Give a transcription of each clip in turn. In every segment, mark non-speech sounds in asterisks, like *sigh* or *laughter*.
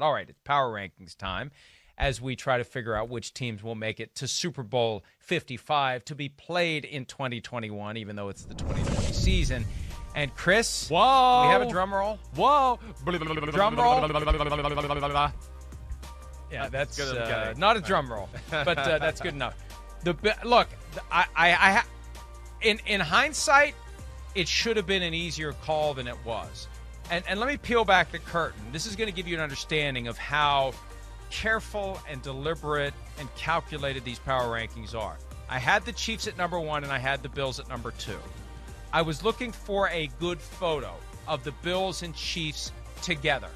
that. All right, it's power rankings time as we try to figure out which teams will make it to Super Bowl 55 to be played in 2021, even though it's the 2020 season. And Chris, Whoa. we have a drum roll. Whoa! Drum roll. *laughs* Yeah, that's uh, not a drum roll, but uh, that's good enough. The look, I, I, I, in in hindsight, it should have been an easier call than it was. And, and let me peel back the curtain. This is going to give you an understanding of how careful and deliberate and calculated these power rankings are. I had the Chiefs at number one and I had the Bills at number two. I was looking for a good photo of the Bills and Chiefs together,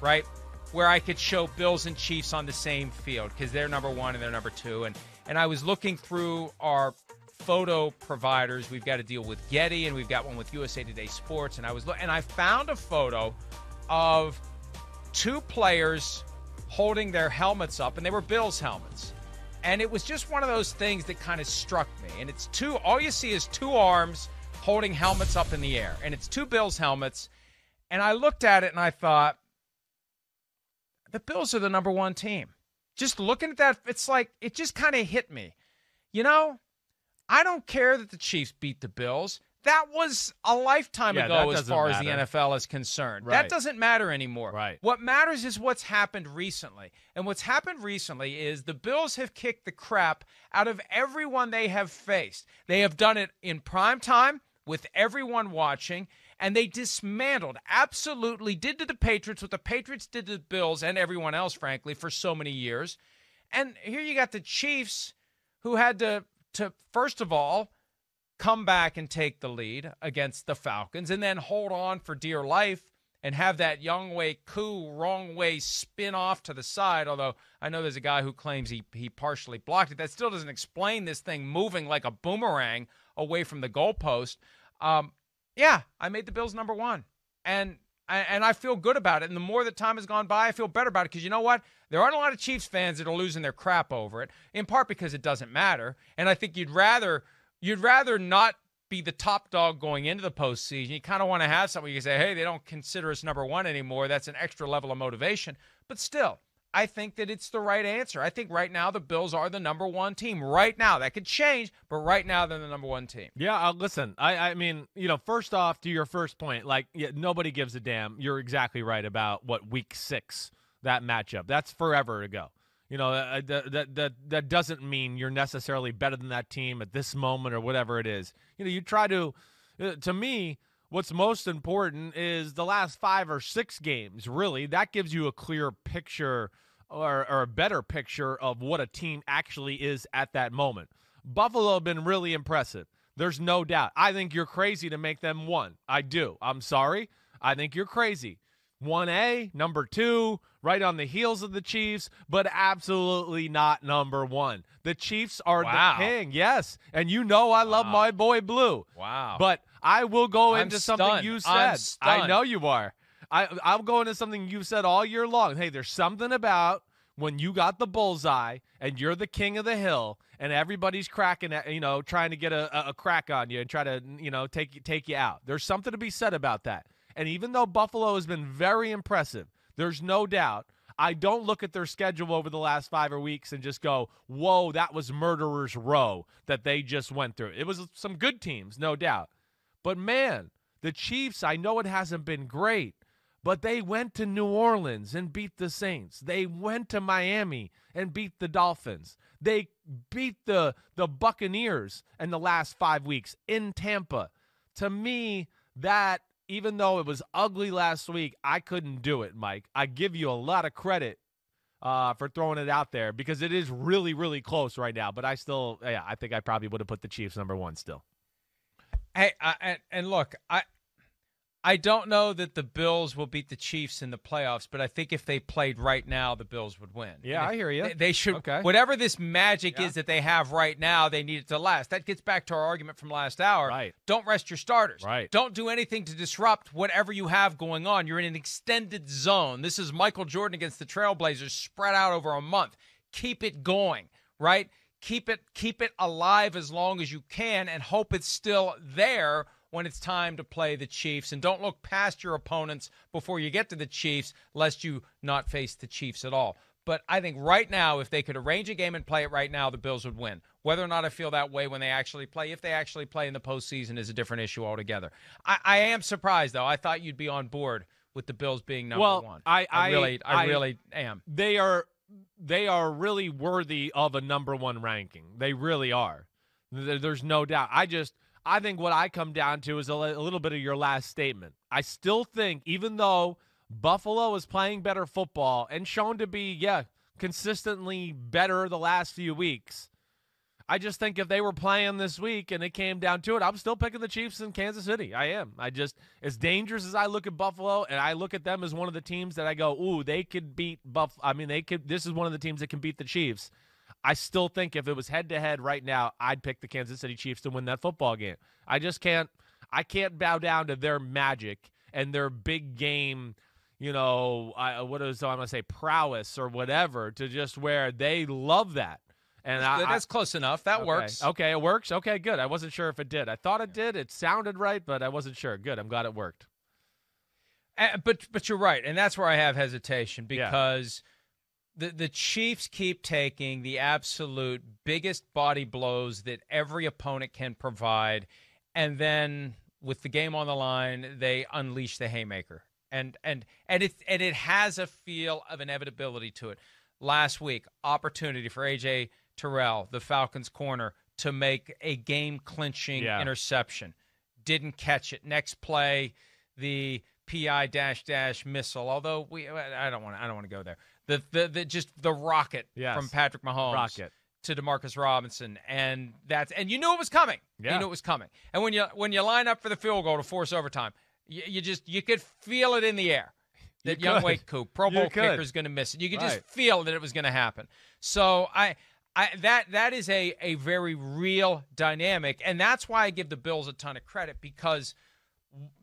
right? Where I could show Bills and Chiefs on the same field because they're number one and they're number two. And and I was looking through our photo providers. We've got to deal with Getty, and we've got one with USA Today Sports. And I was and I found a photo of two players holding their helmets up, and they were Bills helmets. And it was just one of those things that kind of struck me. And it's two. All you see is two arms holding helmets up in the air, and it's two Bills helmets. And I looked at it and I thought, the Bills are the number one team. Just looking at that, it's like it just kind of hit me. You know, I don't care that the Chiefs beat the Bills. That was a lifetime yeah, ago as far matter. as the NFL is concerned. Right. That doesn't matter anymore. Right. What matters is what's happened recently. And what's happened recently is the Bills have kicked the crap out of everyone they have faced. They have done it in prime time with everyone watching and they dismantled, absolutely did to the Patriots what the Patriots did to the Bills and everyone else, frankly, for so many years. And here you got the Chiefs who had to to, first of all, come back and take the lead against the Falcons and then hold on for dear life and have that young way coup, wrong way spin off to the side. Although I know there's a guy who claims he, he partially blocked it. That still doesn't explain this thing moving like a boomerang away from the goalpost. Um, yeah, I made the Bills number one. And and I feel good about it. And the more that time has gone by, I feel better about it because you know what? There aren't a lot of Chiefs fans that are losing their crap over it, in part because it doesn't matter. And I think you'd rather you'd rather not be the top dog going into the postseason. You kind of want to have something you can say, hey, they don't consider us number one anymore. That's an extra level of motivation. But still, I think that it's the right answer. I think right now the Bills are the number one team. Right now, that could change, but right now they're the number one team. Yeah, I'll uh, listen, I, I mean, you know, first off, to your first point, like yeah, nobody gives a damn. You're exactly right about what week six that matchup. That's forever ago. You know, uh, that, that, that, that doesn't mean you're necessarily better than that team at this moment or whatever it is. You know, you try to, uh, to me, What's most important is the last five or six games, really. That gives you a clear picture or, or a better picture of what a team actually is at that moment. Buffalo have been really impressive. There's no doubt. I think you're crazy to make them one. I do. I'm sorry. I think you're crazy. 1A, number two, right on the heels of the Chiefs, but absolutely not number one. The Chiefs are wow. the king, yes. And you know I love wow. my boy Blue. Wow. But I will go I'm into stunned. something you said. I know you are. I, I'll go into something you've said all year long. Hey, there's something about when you got the bullseye and you're the king of the hill and everybody's cracking at you know trying to get a, a crack on you and try to you know take take you out there's something to be said about that and even though Buffalo has been very impressive, there's no doubt. I don't look at their schedule over the last five or weeks and just go, whoa, that was murderer's row that they just went through. It was some good teams, no doubt. But man, the Chiefs, I know it hasn't been great, but they went to New Orleans and beat the Saints. They went to Miami and beat the Dolphins. They beat the the Buccaneers in the last 5 weeks in Tampa. To me, that even though it was ugly last week, I couldn't do it, Mike. I give you a lot of credit uh, for throwing it out there because it is really, really close right now. But I still, yeah, I think I probably would have put the Chiefs number one still. Hey, I, and, and look, I, I don't know that the Bills will beat the Chiefs in the playoffs, but I think if they played right now, the Bills would win. Yeah, I hear you. They, they should. Okay. Whatever this magic yeah. is that they have right now, they need it to last. That gets back to our argument from last hour. Right. Don't rest your starters. Right. Don't do anything to disrupt whatever you have going on. You're in an extended zone. This is Michael Jordan against the Trailblazers spread out over a month. Keep it going, right? Keep it keep it alive as long as you can and hope it's still there when it's time to play the Chiefs. And don't look past your opponents before you get to the Chiefs, lest you not face the Chiefs at all. But I think right now, if they could arrange a game and play it right now, the Bills would win. Whether or not I feel that way when they actually play, if they actually play in the postseason, is a different issue altogether. I, I am surprised, though. I thought you'd be on board with the Bills being number well, one. I, I, I really, I, I really am. They are, they are really worthy of a number one ranking. They really are. There's no doubt. I just, I think what I come down to is a, a little bit of your last statement. I still think, even though Buffalo is playing better football and shown to be, yeah, consistently better the last few weeks. I just think if they were playing this week and it came down to it, I'm still picking the Chiefs in Kansas City. I am. I just as dangerous as I look at Buffalo and I look at them as one of the teams that I go, "Ooh, they could beat Buff I mean, they could this is one of the teams that can beat the Chiefs." I still think if it was head to head right now, I'd pick the Kansas City Chiefs to win that football game. I just can't I can't bow down to their magic and their big game, you know, I, what is I'm gonna say prowess or whatever to just where they love that. And that's, I, that's I, close enough. That okay. works. Okay, it works. Okay, good. I wasn't sure if it did. I thought it did. It sounded right, but I wasn't sure. Good. I'm glad it worked. Eh, but but you're right, and that's where I have hesitation because. Yeah the, the Chiefs keep taking the absolute biggest body blows that every opponent can provide. And then with the game on the line, they unleash the haymaker. And and and it and it has a feel of inevitability to it. Last week, opportunity for AJ Terrell, the Falcons corner, to make a game clinching yeah. interception. Didn't catch it. Next play, the PI dash dash missile. Although we I don't want I don't want to go there. The, the, the just the rocket yes. from Patrick Mahomes rocket. to Demarcus Robinson, and that's and you knew it was coming. Yeah. You knew it was coming. And when you when you line up for the field goal to force overtime, you, you just you could feel it in the air that you young could. Wake Coop, Pro Bowl kicker, is going to miss it. You could right. just feel that it was going to happen. So I. I, that that is a, a very real dynamic, and that's why I give the Bills a ton of credit because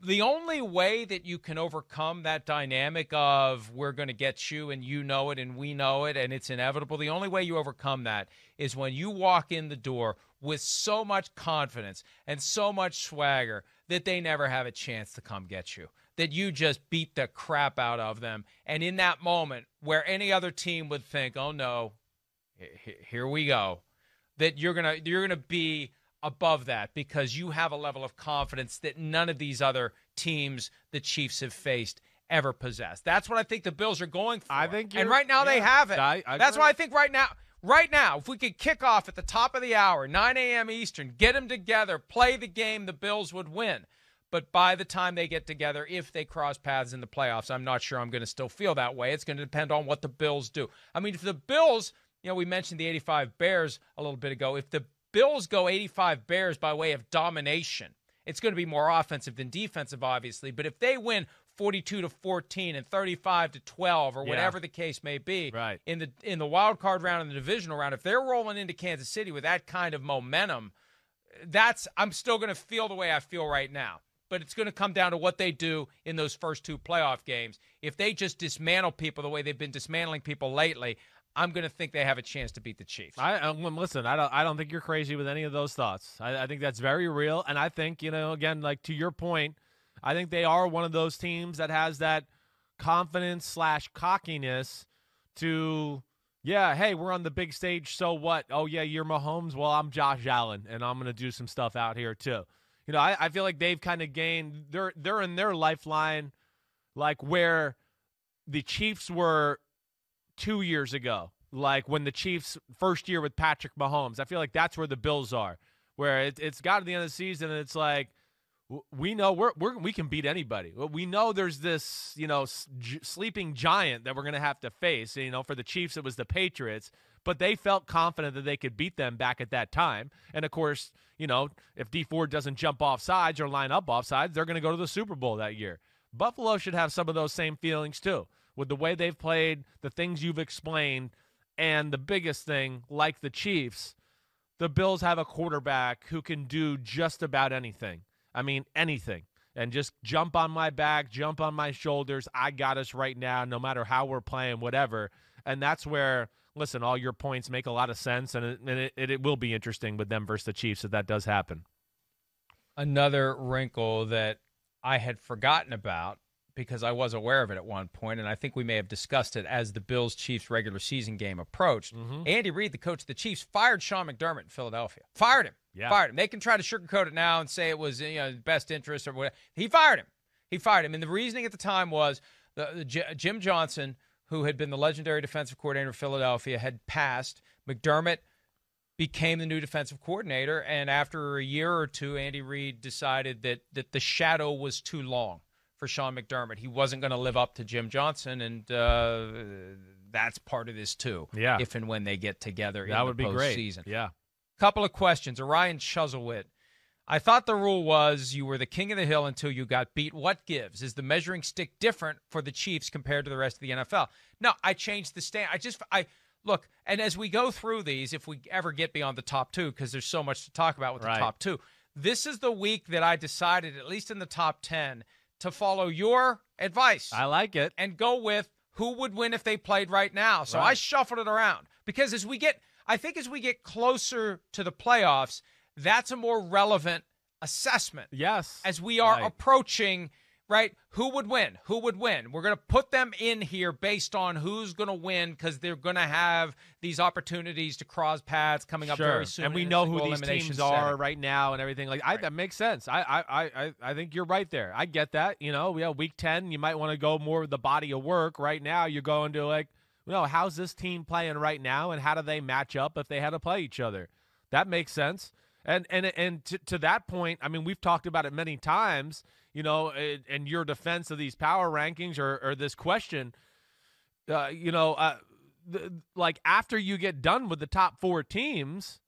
the only way that you can overcome that dynamic of we're going to get you and you know it and we know it and it's inevitable, the only way you overcome that is when you walk in the door with so much confidence and so much swagger that they never have a chance to come get you, that you just beat the crap out of them. And in that moment where any other team would think, oh no, here we go, that you're going to, you're going to be above that because you have a level of confidence that none of these other teams the Chiefs have faced ever possessed. That's what I think the Bills are going for. I think, and right now yeah, they have it. I, I That's why I think right now, right now, if we could kick off at the top of the hour, 9 a.m. Eastern, get them together, play the game, the Bills would win. But by the time they get together, if they cross paths in the playoffs, I'm not sure I'm going to still feel that way. It's going to depend on what the Bills do. I mean, if the Bills, you know, we mentioned the 85 Bears a little bit ago. If the Bills go 85 Bears by way of domination. It's going to be more offensive than defensive, obviously, but if they win 42 to 14 and 35 to 12 or yeah. whatever the case may be right. in the in the wild card round and the divisional round if they're rolling into Kansas City with that kind of momentum that's I'm still going to feel the way I feel right now but it's going to come down to what they do in those first two playoff games if they just dismantle people the way they've been dismantling people lately I'm going to think they have a chance to beat the Chiefs. I um, listen. I don't. I don't think you're crazy with any of those thoughts. I, I think that's very real, and I think you know. Again, like to your point, I think they are one of those teams that has that confidence slash cockiness to yeah, hey, we're on the big stage, so what? Oh yeah, you're Mahomes. Well, I'm Josh Allen, and I'm gonna do some stuff out here too. You know, I, I feel like they've kind of gained they're they're in their lifeline, like where the Chiefs were two years ago, like when the Chiefs' first year with Patrick Mahomes. I feel like that's where the Bills are, where it, it's got to the end of the season and it's like we know we're, we're we can beat anybody. We know there's this you know sleeping giant that we're gonna have to face. You know, for the Chiefs it was the Patriots, but they felt confident that they could beat them back at that time. And of course, you know, if D Ford doesn't jump off sides or line up off sides, they're gonna go to the Super Bowl that year. Buffalo should have some of those same feelings too with the way they've played, the things you've explained, and the biggest thing, like the Chiefs, the Bills have a quarterback who can do just about anything. I mean, anything. And just jump on my back, jump on my shoulders. I got us right now, no matter how we're playing, whatever. And that's where, listen, all your points make a lot of sense. And it, and it, it will be interesting with them versus the Chiefs if that does happen. Another wrinkle that I had forgotten about because I was aware of it at one point, and I think we may have discussed it as the Bills Chiefs regular season game approached. Mm-hmm. Andy Reid, the coach of the Chiefs, fired Sean McDermott in Philadelphia. Fired him. Yeah. Fired him. They can try to sugarcoat it now and say it was you know best interest or whatever. He fired him. He fired him, and the reasoning at the time was the, the J- Jim Johnson, who had been the legendary defensive coordinator of Philadelphia, had passed. McDermott became the new defensive coordinator, and after a year or two, Andy Reid decided that that the shadow was too long for Sean McDermott. He wasn't going to live up to Jim Johnson, and uh, that's part of this too. Yeah, if and when they get together, that would be great. Season. Yeah. Couple of questions. Orion Chuzzlewit. I thought the rule was you were the king of the hill until you got beat. What gives? Is the measuring stick different for the Chiefs compared to the rest of the NFL? No, I changed the stand. I just I look, and as we go through these, if we ever get beyond the top two, because there's so much to talk about with right. the top two, this is the week that I decided, at least in the top ten, to follow your advice. I like it. And go with who would win if they played right now. So right. I shuffled it around because as we get, I think as we get closer to the playoffs, that's a more relevant assessment. Yes. As we are right. approaching right? Who would win? Who would win? We're going to put them in here based on who's going to win because they're going to have these opportunities to cross paths coming up sure. very soon. And we know who these teams are center. right now and everything. Like right. I, that makes sense. I, I, I, I think you're right there. I get that. You know, yeah, week ten, you might want to go more with the body of work. Right now, you're going to like, you know, how's this team playing right now, and how do they match up if they had to play each other? That makes sense. And and and to, to that point, I mean, we've talked about it many times you know, and, eh, and your defense of these power rankings or, or this question, uh, you know, uh, the, like after you get done with the top four teams,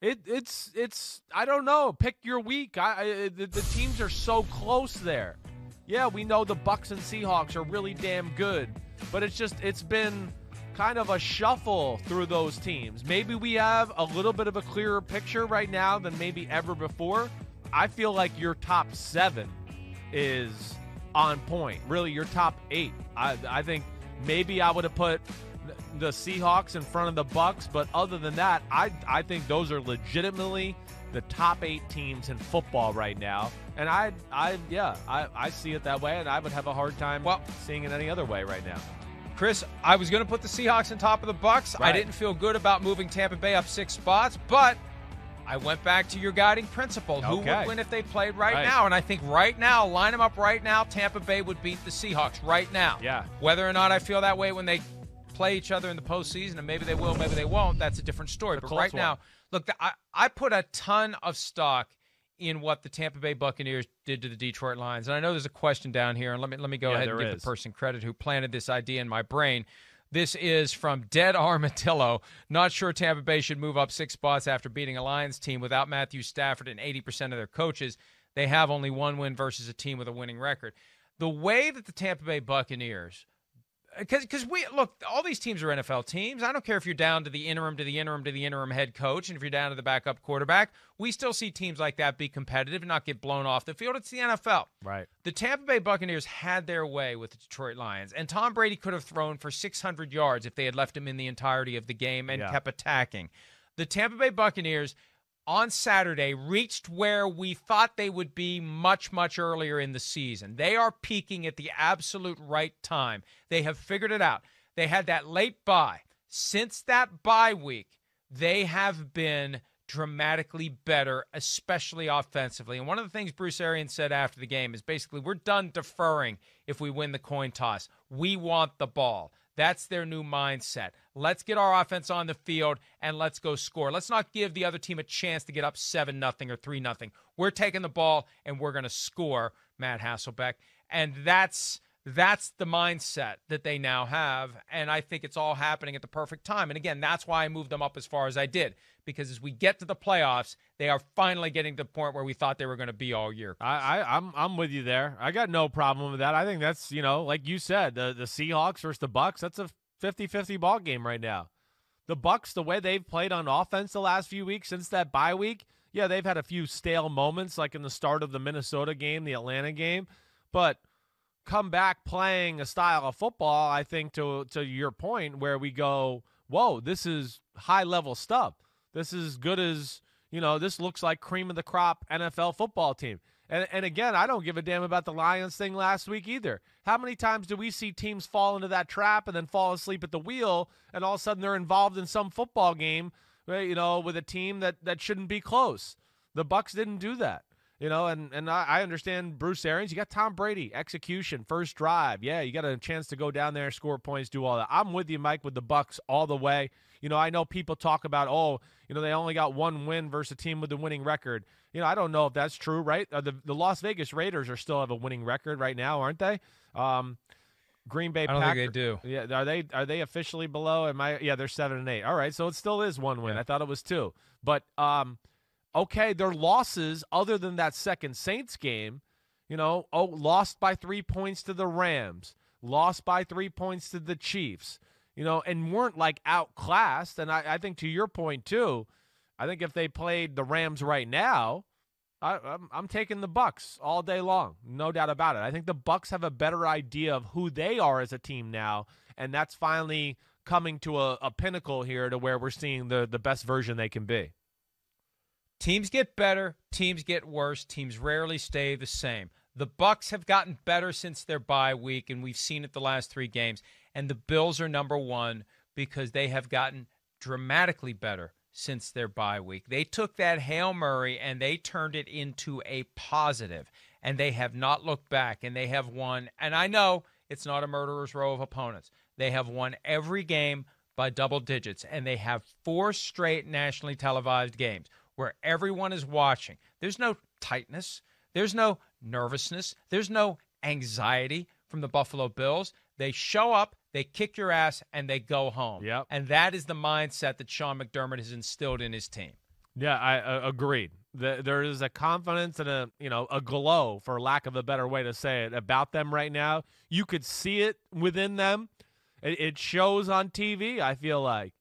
it, it's it's I don't know. Pick your week. I, I eh, the, the teams are so close there. Yeah, we know the Bucks and Seahawks are really damn good, but it's just it's been kind of a shuffle through those teams. Maybe we have a little bit of a clearer picture right now than maybe ever before. I feel like your top seven is on point. Really, your top eight. I, I think maybe I would have put the Seahawks in front of the Bucks, but other than that, I I think those are legitimately the top eight teams in football right now. And I I yeah I, I see it that way, and I would have a hard time well, seeing it any other way right now. Chris, I was going to put the Seahawks on top of the Bucks. Right. I didn't feel good about moving Tampa Bay up six spots, but I went back to your guiding principle. Who would win if they played right, right, now? And I think right now, line them up right now, Tampa Bay would beat the Seahawks right now. Yeah. Whether or not I feel that way when they play each other in the postseason, and maybe they will, maybe they won't, that's a different story. The but Colts right won. now, look, I, I put a ton of stock in what the Tampa Bay Buccaneers did to the Detroit Lions. And I know there's a question down here, and let me let me go yeah, ahead and give is. the person credit who planted this idea in my brain. This is from Dead Armadillo. Not sure Tampa Bay should move up six spots after beating a Lions team without Matthew Stafford and 80% of their coaches. They have only one win versus a team with a winning record. The way that the Tampa Bay Buccaneers because we look all these teams are nfl teams i don't care if you're down to the interim to the interim to the interim head coach and if you're down to the backup quarterback we still see teams like that be competitive and not get blown off the field it's the nfl right the tampa bay buccaneers had their way with the detroit lions and tom brady could have thrown for 600 yards if they had left him in the entirety of the game and yeah. kept attacking the tampa bay buccaneers on Saturday reached where we thought they would be much, much earlier in the season. They are peaking at the absolute right time. They have figured it out. They had that late buy. Since that bye week, they have been dramatically better, especially offensively. And one of the things Bruce Arian said after the game is basically, we're done deferring if we win the coin toss. We want the ball. That's their new mindset. Let's get our offense on the field and let's go score. Let's not give the other team a chance to get up 7 nothing or 3 nothing. We're taking the ball and we're going to score, Matt Hasselbeck. And that's that's the mindset that they now have and I think it's all happening at the perfect time. And again, that's why I moved them up as far as I did because as we get to the playoffs, they are finally getting to the point where we thought they were going to be all year. I, I am I'm, I'm with you there. I got no problem with that. I think that's you know like you said the the Seahawks versus the Bucks. That's a 50-50 ball game right now. The Bucks, the way they've played on offense the last few weeks since that bye week, yeah, they've had a few stale moments, like in the start of the Minnesota game, the Atlanta game, but come back playing a style of football. I think to to your point, where we go, whoa, this is high level stuff. This is as good as, you know, this looks like cream of the crop NFL football team. And, and again, I don't give a damn about the Lions thing last week either. How many times do we see teams fall into that trap and then fall asleep at the wheel and all of a sudden they're involved in some football game, you know, with a team that, that shouldn't be close? The Bucks didn't do that. You know, and and I understand Bruce Arians. You got Tom Brady, execution, first drive. Yeah, you got a chance to go down there, score points, do all that. I'm with you, Mike, with the Bucks all the way. You know, I know people talk about, oh, you know, they only got one win versus a team with a winning record. You know, I don't know if that's true, right? Uh, the the Las Vegas Raiders are still have a winning record right now, aren't they? Um, Green Bay. I don't Packer. think they do. Yeah, are they are they officially below? Am I? Yeah, they're seven and eight. All right, so it still is one win. Yeah. I thought it was two, but um, okay, their losses other than that second Saints game, you know, oh, lost by three points to the Rams, lost by three points to the Chiefs, you know, and weren't like outclassed. And I, I think to your point too, I think if they played the Rams right now, I, I'm, I'm taking the Bucks all day long, no doubt about it. I think the Bucks have a better idea of who they are as a team now, and that's finally coming to a, a pinnacle here to where we're seeing the the best version they can be. Teams get better, teams get worse, teams rarely stay the same. The Bucks have gotten better since their bye week and we've seen it the last 3 games and the Bills are number 1 because they have gotten dramatically better since their bye week. They took that Hail Murray and they turned it into a positive and they have not looked back and they have won and I know it's not a murderer's row of opponents. They have won every game by double digits and they have four straight nationally televised games where everyone is watching. There's no tightness, there's no nervousness, there's no anxiety from the Buffalo Bills. They show up, they kick your ass, and they go home. Yep. And that is the mindset that Sean McDermott has instilled in his team. Yeah, I uh, agreed. The, there is a confidence and a you know a glow, for lack of a better way to say it, about them right now. You could see it within them. It, it shows on TV. I feel like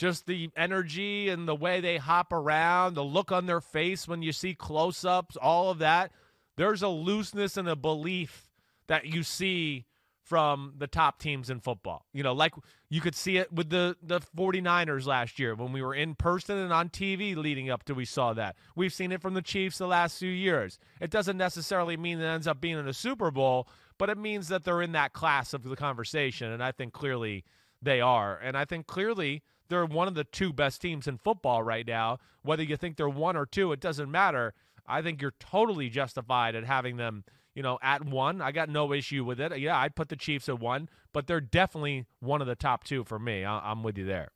just the energy and the way they hop around, the look on their face when you see close ups, all of that. There's a looseness and a belief that you see from the top teams in football. You know, like you could see it with the the 49ers last year when we were in person and on TV leading up to we saw that. We've seen it from the Chiefs the last few years. It doesn't necessarily mean it ends up being in a Super Bowl, but it means that they're in that class of the conversation and I think clearly they are. And I think clearly they're one of the two best teams in football right now. Whether you think they're one or two, it doesn't matter. I think you're totally justified at having them, you know, at one. I got no issue with it. Yeah, I'd put the Chiefs at one, but they're definitely one of the top two for me. I- am with you there.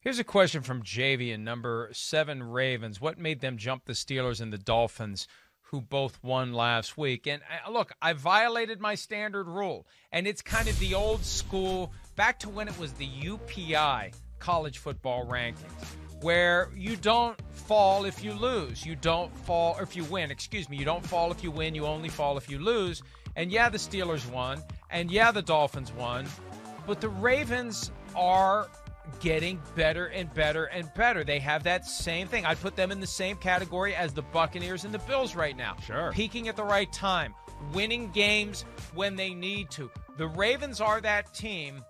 Here's a question from and number seven Ravens. What made them jump the Steelers and the Dolphins? who both won last week. And uh, look, I violated my standard rule, and it's kind of the old school back to when it was the UPI college football rankings, where you don't fall if you lose. You don't fall if you win. Excuse me. You don't fall if you win. You only fall if you lose. And yeah, the Steelers won. And yeah, the Dolphins won. But the Ravens are getting better and better and better. They have that same thing. I would put them in the same category as the Buccaneers and the Bills right now. Sure. Peaking at the right time, winning games when they need to. The Ravens are that team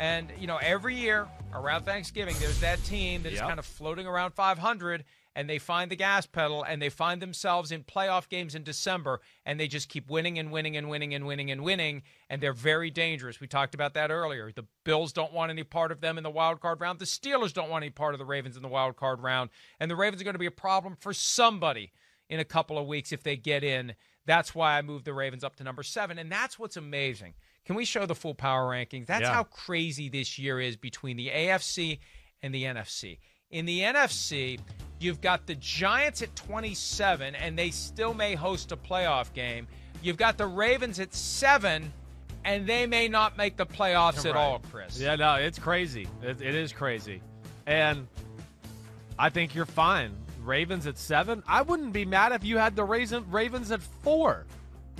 and, you know, every year around Thanksgiving, there's that team that's yep. kind of floating around 500 and they find the gas pedal and they find themselves in playoff games in December and they just keep winning and winning and winning and winning and winning and they're very dangerous. We talked about that earlier. The Bills don't want any part of them in the wild card round. The Steelers don't want any part of the Ravens in the wild card round. And the Ravens are going to be a problem for somebody in a couple of weeks if they get in. That's why I moved the Ravens up to number 7 and that's what's amazing can we show the full power rankings? That's yeah. how crazy this year is between the AFC and the NFC. In the NFC, you've got the Giants at 27, and they still may host a playoff game. You've got the Ravens at seven, and they may not make the playoffs right. at all, Chris. Yeah, no, it's crazy. It, it is crazy. And I think you're fine. Ravens at seven. I wouldn't be mad if you had the Ravens at four.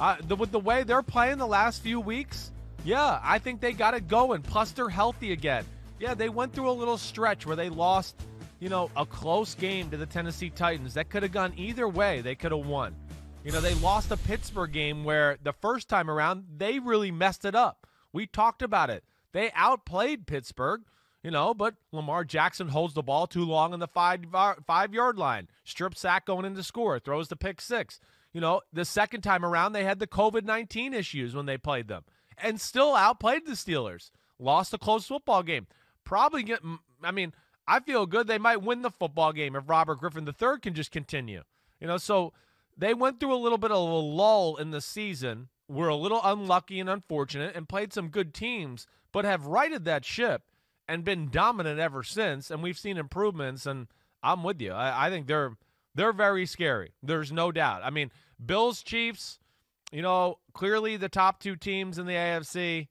Uh, the, with the way they're playing the last few weeks, yeah, I think they got it going. Plus, they're healthy again. Yeah, they went through a little stretch where they lost, you know, a close game to the Tennessee Titans. That could have gone either way. They could have won. You know, they lost a Pittsburgh game where the first time around, they really messed it up. We talked about it. They outplayed Pittsburgh, you know, but Lamar Jackson holds the ball too long on the five, uh, five yard line. Strip sack going into score, throws the pick six. You know, the second time around, they had the COVID 19 issues when they played them and still outplayed the Steelers. Lost a close football game. Probably get, I mean, I feel good they might win the football game if Robert Griffin III can just continue. You know, so they went through a little bit of a lull in the season, were a little unlucky and unfortunate, and played some good teams, but have righted that ship and been dominant ever since. And we've seen improvements, and I'm with you. I, I think they're they're very scary. There's no doubt. I mean, Bills, Chiefs, you know, clearly the top two teams in the AFC,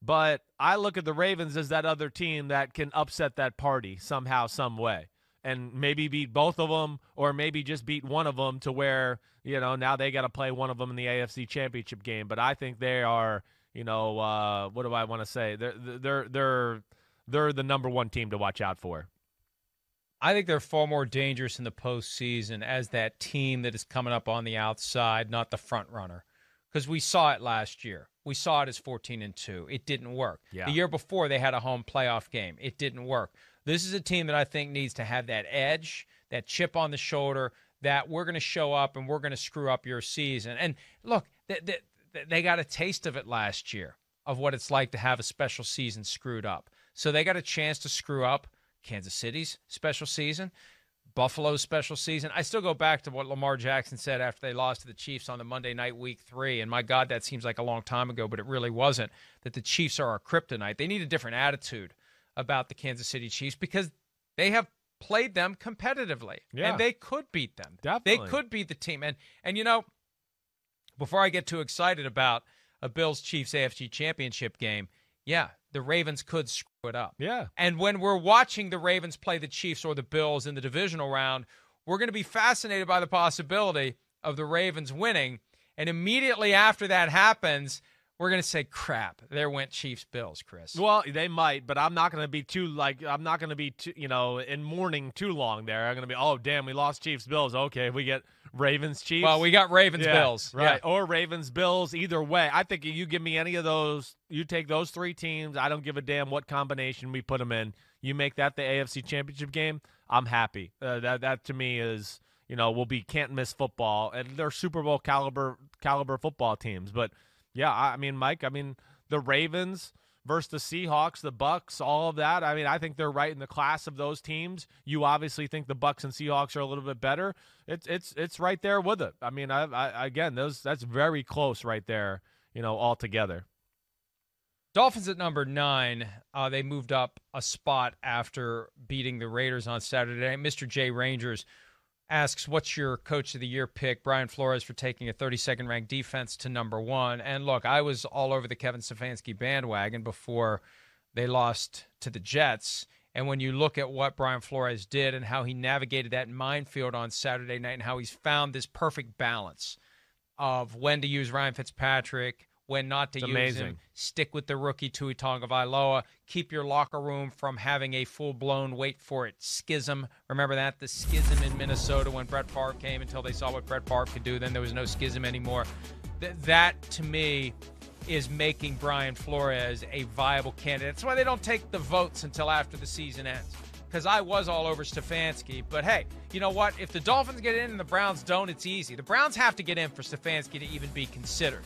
but I look at the Ravens as that other team that can upset that party somehow, some way, and maybe beat both of them, or maybe just beat one of them to where, you know, now they got to play one of them in the AFC championship game. But I think they are, you know, uh, what do I want to say? They're, they're, they're, they're the number one team to watch out for. I think they're far more dangerous in the postseason as that team that is coming up on the outside, not the front runner. Because we saw it last year. We saw it as 14 and 2. It didn't work. Yeah. The year before, they had a home playoff game. It didn't work. This is a team that I think needs to have that edge, that chip on the shoulder, that we're going to show up and we're going to screw up your season. And look, they, they, they got a taste of it last year of what it's like to have a special season screwed up. So they got a chance to screw up Kansas City's special season, Buffalo's special season. I still go back to what Lamar Jackson said after they lost to the Chiefs on the Monday night week three. And my God, that seems like a long time ago, but it really wasn't. That the Chiefs are our kryptonite. They need a different attitude about the Kansas City Chiefs because they have played them competitively. Yeah. And they could beat them. Definitely. They could beat the team. And and you know, before I get too excited about a Bills Chiefs AFC championship game, yeah, the Ravens could screw it up. Yeah. And when we're watching the Ravens play the Chiefs or the Bills in the divisional round, we're going to be fascinated by the possibility of the Ravens winning. And immediately after that happens, we're going to say, crap, there went Chiefs Bills, Chris. Well, they might, but I'm not going to be too, like, I'm not going to be, too, you know, in mourning too long there. I'm going to be, oh, damn, we lost Chiefs Bills. Okay, we get Ravens Chiefs. Well, we got Ravens yeah, Bills, right? Yeah. Or Ravens Bills. Either way, I think you give me any of those. You take those three teams. I don't give a damn what combination we put them in. You make that the AFC Championship game. I'm happy. Uh, that that to me is you know will be can't miss football, and they're Super Bowl caliber caliber football teams. But yeah, I, I mean, Mike, I mean the Ravens versus the Seahawks, the Bucks, all of that. I mean, I think they're right in the class of those teams. You obviously think the Bucks and Seahawks are a little bit better. It's it's it's right there with it. I mean, I, I again, those that's very close right there. You know, all together. Dolphins at number nine. Uh, they moved up a spot after beating the Raiders on Saturday Mr. J. Rangers asks, What's your coach of the year pick? Brian Flores for taking a 32nd ranked defense to number one. And look, I was all over the Kevin Stefanski bandwagon before they lost to the Jets. And when you look at what Brian Flores did and how he navigated that minefield on Saturday night and how he's found this perfect balance of when to use Ryan Fitzpatrick, when not to it's use amazing. him. Stick with the rookie Tui Tonga Vailoa. Keep your locker room from having a full blown wait for it schism. Remember that the schism in Minnesota when Brett Favre came until they saw what Brett Favre could do. Then there was no schism anymore. Th- that to me is making Brian Flores a viable candidate. That's why they don't take the votes until after the season ends. Because I was all over Stefanski, but hey, you know what? If the Dolphins get in and the Browns don't, it's easy. The Browns have to get in for Stefanski to even be considered.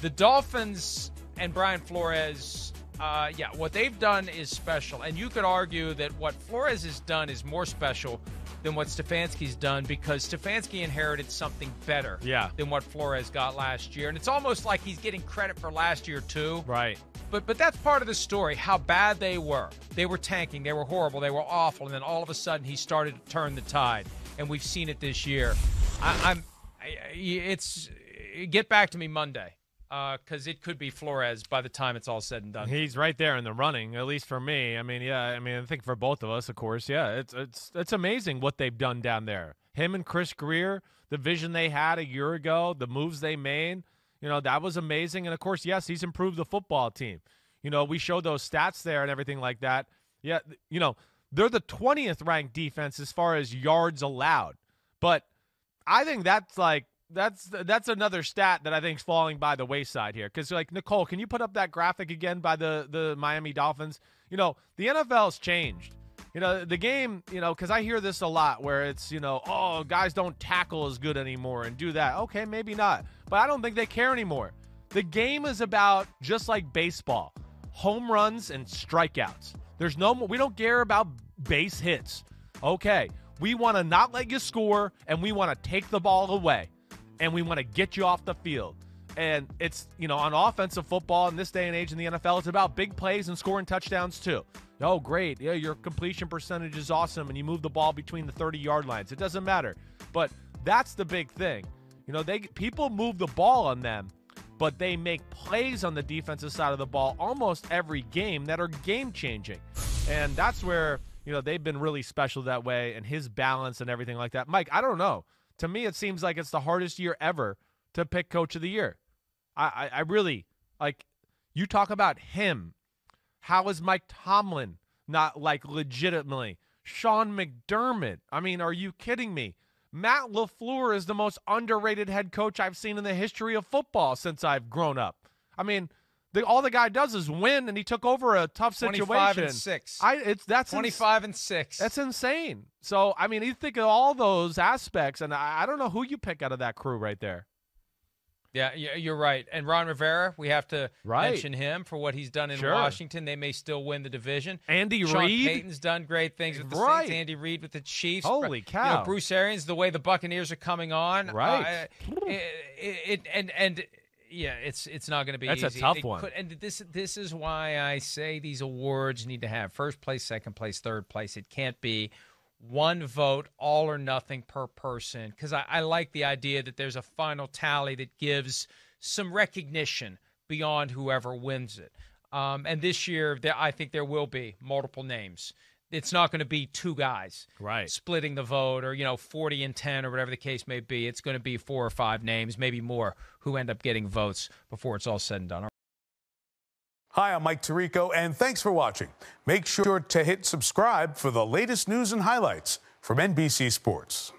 The Dolphins and Brian Flores, uh, yeah, what they've done is special. And you could argue that what Flores has done is more special than what Stefanski's done because Stefanski inherited something better yeah. than what Flores got last year. And it's almost like he's getting credit for last year too. Right. But but that's part of the story, how bad they were. They were tanking, they were horrible, they were awful, and then all of a sudden he started to turn the tide. And we've seen it this year. I, I'm I, it's get back to me Monday because uh, it could be Flores by the time it's all said and done. He's right there in the running, at least for me. I mean, yeah, I mean, I think for both of us, of course, yeah, it's it's it's amazing what they've done down there. Him and Chris Greer, the vision they had a year ago, the moves they made, you know, that was amazing. And of course, yes, he's improved the football team. You know, we showed those stats there and everything like that. Yeah, you know, they're the twentieth ranked defense as far as yards allowed, but I think that's like that's that's another stat that I think is falling by the wayside here. Because like Nicole, can you put up that graphic again by the the Miami Dolphins? You know the NFL's changed. You know the game. You know because I hear this a lot where it's you know oh guys don't tackle as good anymore and do that. Okay, maybe not, but I don't think they care anymore. The game is about just like baseball, home runs and strikeouts. There's no we don't care about base hits. Okay, we want to not let you score and we want to take the ball away and we want to get you off the field. And it's, you know, on offensive football in this day and age in the NFL, it's about big plays and scoring touchdowns too. Oh, great. Yeah, your completion percentage is awesome and you move the ball between the 30 yard lines. It doesn't matter. But that's the big thing. You know, they people move the ball on them, but they make plays on the defensive side of the ball almost every game that are game changing. And that's where, you know, they've been really special that way and his balance and everything like that. Mike, I don't know to me, it seems like it's the hardest year ever to pick coach of the year. I, I, I really like you talk about him. How is Mike Tomlin not like legitimately? Sean McDermott. I mean, are you kidding me? Matt LaFleur is the most underrated head coach I've seen in the history of football since I've grown up. I mean, the, all the guy does is win, and he took over a tough situation. Twenty-five and six. I it's that's twenty-five ins- and six. That's insane. So I mean, you think of all those aspects, and I, I don't know who you pick out of that crew right there. Yeah, you're right. And Ron Rivera, we have to right. mention him for what he's done in sure. Washington. They may still win the division. Andy Sean Reed. Payton's done great things with the right. Saints. Andy Reed with the Chiefs. Holy cow! You know, Bruce Arians, the way the Buccaneers are coming on. Right. Uh, it, it, it, and and yeah, it's it's not going to be. That's easy. a tough one. Could, and this this is why I say these awards need to have first place, second place, third place. It can't be one vote, all or nothing per person. Because I, I like the idea that there's a final tally that gives some recognition beyond whoever wins it. Um, and this year, I think there will be multiple names it's not going to be two guys right splitting the vote or you know 40 and 10 or whatever the case may be it's going to be four or five names maybe more who end up getting votes before it's all said and done hi i'm mike tirico and thanks for watching make sure to hit subscribe for the latest news and highlights from nbc sports